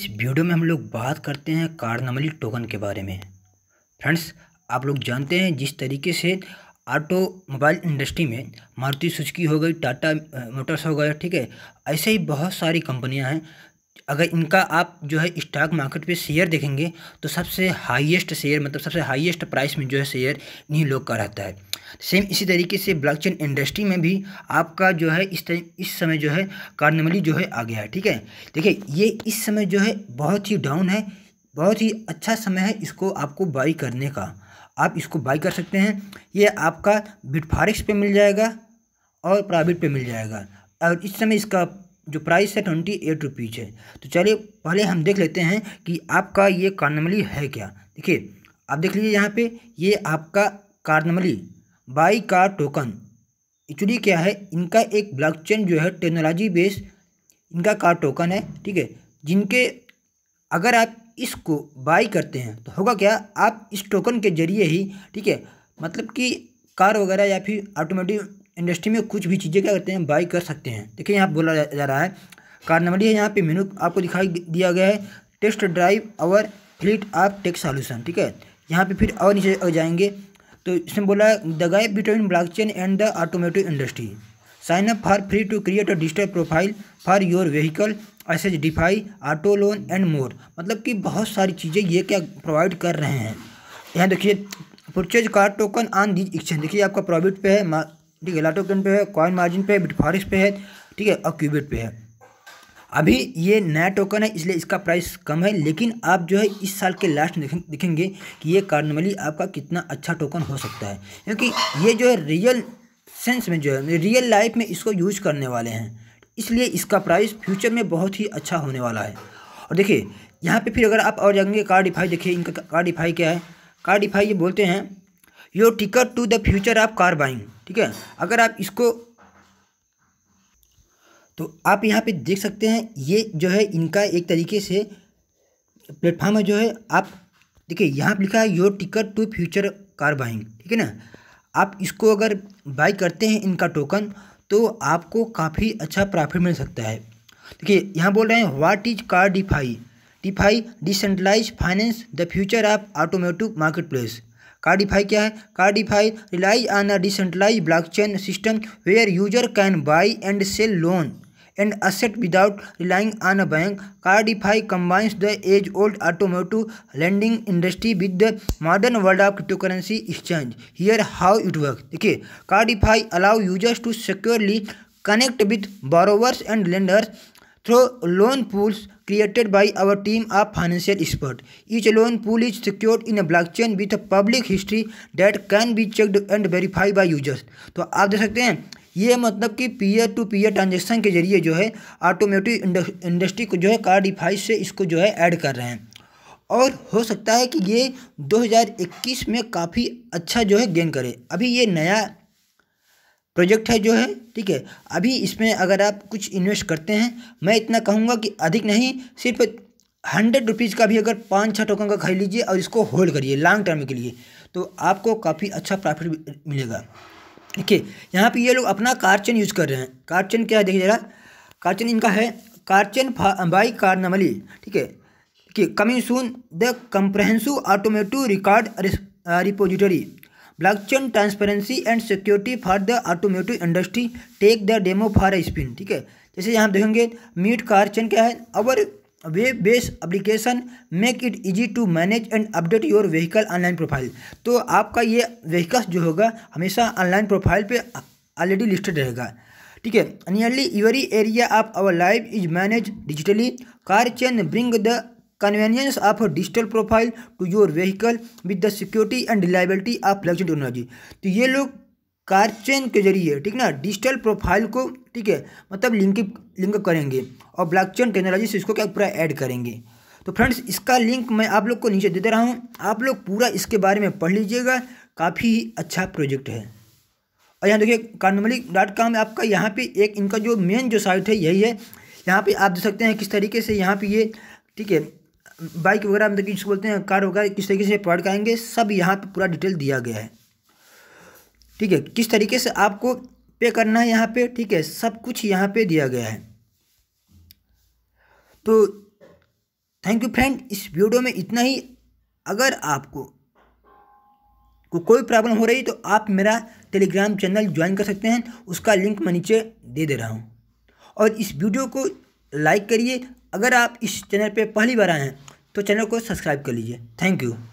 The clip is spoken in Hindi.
इस वीडियो में हम लोग बात करते हैं कार्डनमली टोकन के बारे में फ्रेंड्स आप लोग जानते हैं जिस तरीके से ऑटो मोबाइल इंडस्ट्री में मारुति सुजुकी हो गई टाटा मोटर्स हो गया ठीक है ऐसे ही बहुत सारी कंपनियां हैं अगर इनका आप जो है स्टॉक मार्केट पे शेयर देखेंगे तो सबसे हाईएस्ट शेयर मतलब सबसे हाईएस्ट प्राइस में जो है शेयर इन्हीं लोग का रहता है सेम इसी तरीके से ब्लॉकचेन इंडस्ट्री में भी आपका जो है इस इस समय जो है कार्नमली जो है आ गया है ठीक है देखिए ये इस समय जो है बहुत ही डाउन है बहुत ही अच्छा समय है इसको आपको बाई करने का आप इसको बाई कर सकते हैं ये आपका बिटफारिक्स पर मिल जाएगा और प्राइवेट पर मिल जाएगा और इस समय इसका जो प्राइस है ट्वेंटी एट रुपीज़ है तो चलिए पहले हम देख लेते हैं कि आपका ये कार्नमली है क्या देखिए आप देख लीजिए यहाँ पे ये आपका कार्नमली बाई का टोकन एक्चुअली क्या है इनका एक ब्लॉकचेन जो है टेक्नोलॉजी बेस्ड इनका कार टोकन है ठीक है जिनके अगर आप इसको बाई करते हैं तो होगा क्या आप इस टोकन के जरिए ही ठीक है मतलब कि कार वगैरह या फिर ऑटोमेटिक इंडस्ट्री में कुछ भी चीज़ें क्या करते हैं बाई कर सकते हैं देखिए यहाँ बोला जा रहा है कार नंबर ये यहाँ पे मेनू आपको दिखाई दिया गया है test drive our fleet of tech solution ठीक है यहाँ पे फिर और नीचे जाएंगे तो इसमें बोला है the gap between chain and the automotive industry sign up for free to create a digital profile for your vehicle S H defi auto loan and more मतलब कि बहुत सारी चीज़ें ये क्या प्रोवाइड कर रहे हैं यहाँ देखिए purchase car token on these exchange देखिए आपका प्रॉफिट पे है ठीक है लाटोकन पे है कॉइन मार्जिन पे है बिटफॉरिक्स पे है ठीक है और क्यूबिट पे है अभी ये नया टोकन है इसलिए इसका प्राइस कम है लेकिन आप जो है इस साल के लास्ट में देखेंगे कि ये कार्नवली आपका कितना अच्छा टोकन हो सकता है क्योंकि ये जो है रियल सेंस में जो है रियल लाइफ में इसको यूज करने वाले हैं इसलिए इसका प्राइस फ्यूचर में बहुत ही अच्छा होने वाला है और देखिए यहाँ पे फिर अगर आप और जाएंगे कार्डिफाई देखिए इनका कार्डिफाई क्या है कार्डिफाई ये बोलते हैं your ticket to the future of car buying ठीक है अगर आप इसको तो आप यहाँ पे देख सकते हैं ये जो है इनका एक तरीके से प्लेटफॉर्म है जो है आप देखिए यहाँ पर लिखा है your ticket to future car buying ठीक है ना आप इसको अगर बाई करते हैं इनका टोकन तो आपको काफ़ी अच्छा प्रॉफिट मिल सकता है देखिए यहाँ बोल रहे हैं what is car defi defi decentralise finance the future of automotive marketplace CarDeFi क्या है CarDeFi rely on a decentralise blockchain system where user can buy and sell loan and asset without relying on a bank CarDeFi combines the age old automotive lending industry with the modern world of cryptocurrency exchange here how it work देखिए CarDeFi allow users to securely connect with borrowers and lenders through loan pools created by our team of financial experts. Each loan pool is secured in a blockchain with a public history that can be checked and verified by users. तो आप देख सकते हैं ये मतलब कि पीयर टू पीयर ट्रांजेक्शन के जरिए जो है ऑटोमेटिव इंडस्ट्री को जो है कार्डिफाई से इसको जो है ऐड कर रहे हैं और हो सकता है कि ये 2021 में काफ़ी अच्छा जो है गेन करे अभी ये नया प्रोजेक्ट है जो है ठीक है अभी इसमें अगर आप कुछ इन्वेस्ट करते हैं मैं इतना कहूँगा कि अधिक नहीं सिर्फ हंड्रेड रुपीज़ का भी अगर पाँच छः टोकन का खरीद लीजिए और इसको होल्ड करिए लॉन्ग टर्म के लिए तो आपको काफ़ी अच्छा प्रॉफिट मिलेगा ठीक है यहाँ पे ये लोग अपना कारचन यूज़ कर रहे हैं कारचन क्या है देखिए जरा कारचन इनका है कारचन बाई कार्नमली ठीक है कि coming soon the comprehensive automotive record repository blockchain transparency and security for the automotive industry take the demo for spin ठीक है जैसे यहाँ देखेंगे मीट कार चेन क्या है our web base application make it easy to manage and update your vehicle online profile तो आपका ये व्हीकल्स जो होगा हमेशा ऑनलाइन प्रोफाइल पे ऑलरेडी लिस्टेड रहेगा ठीक है nearly every area of our life is manage digitally car chain bring the convenience of digital profile to your vehicle with the security and reliability of of technology तो ये लोग कार चेन के जरिए ठीक ना डिजिटल प्रोफाइल को ठीक है मतलब लिंक लिंक करेंगे और ब्लॉकचेन टेक्नोलॉजी से इसको क्या पूरा ऐड करेंगे तो फ्रेंड्स इसका लिंक मैं आप लोग को नीचे दे दे रहा हूँ आप लोग पूरा इसके बारे में पढ़ लीजिएगा काफ़ी अच्छा प्रोजेक्ट है और यहाँ देखिए कार्नमली डॉट कॉम आपका यहाँ पे एक इनका जो मेन जो साइट है यही है यहाँ पे आप देख सकते हैं किस तरीके से यहाँ पे ये ठीक है बाइक वगैरह मतलब कि जिसको बोलते हैं कार वगैरह किस तरीके से प्रोवाइड कराएंगे सब यहाँ पर पूरा डिटेल दिया गया है ठीक है किस तरीके से आपको पे करना है यहाँ पे ठीक है सब कुछ यहाँ पे दिया गया है तो थैंक यू फ्रेंड इस वीडियो में इतना ही अगर आपको को कोई प्रॉब्लम हो रही तो आप मेरा टेलीग्राम चैनल ज्वाइन कर सकते हैं उसका लिंक मैं नीचे दे दे रहा हूँ और इस वीडियो को लाइक करिए अगर आप इस चैनल पे पहली बार आए हैं तो चैनल को सब्सक्राइब कर लीजिए थैंक यू